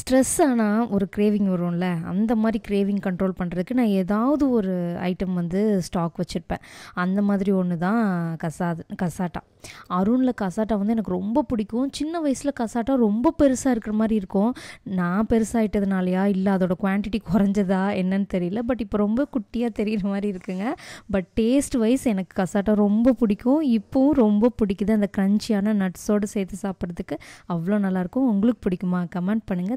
stress ஆனால் ஒரு craving வரும்ல அந்த மாதிரி கிரேவிங் கண்ட்ரோல் பண்ணுறதுக்கு நான் ஏதாவது ஒரு ஐட்டம் வந்து ஸ்டாக் வச்சுருப்பேன் அந்த மாதிரி ஒன்று தான் கசா கசாட்டா அருணில் கசாட்டா வந்து எனக்கு ரொம்ப பிடிக்கும் சின்ன வயசில் கசாட்டா ரொம்ப பெருசாக இருக்கிற மாதிரி இருக்கும் நான் பெருசாகிட்டதுனாலையா இல்லை அதோட குவான்டிட்டி குறைஞ்சதா என்னன்னு தெரியல பட் இப்போ ரொம்ப குட்டியாக தெரிகிற மாதிரி இருக்குங்க பட் டேஸ்ட் வைஸ் எனக்கு கசாட்டா ரொம்ப பிடிக்கும் இப்போவும் ரொம்ப பிடிக்குது அந்த க்ரன்ச்சியான நட்ஸோடு சேர்த்து சாப்பிட்றதுக்கு அவ்வளோ நல்லாயிருக்கும் உங்களுக்கு பிடிக்குமா கமெண்ட் பண்ணுங்கள்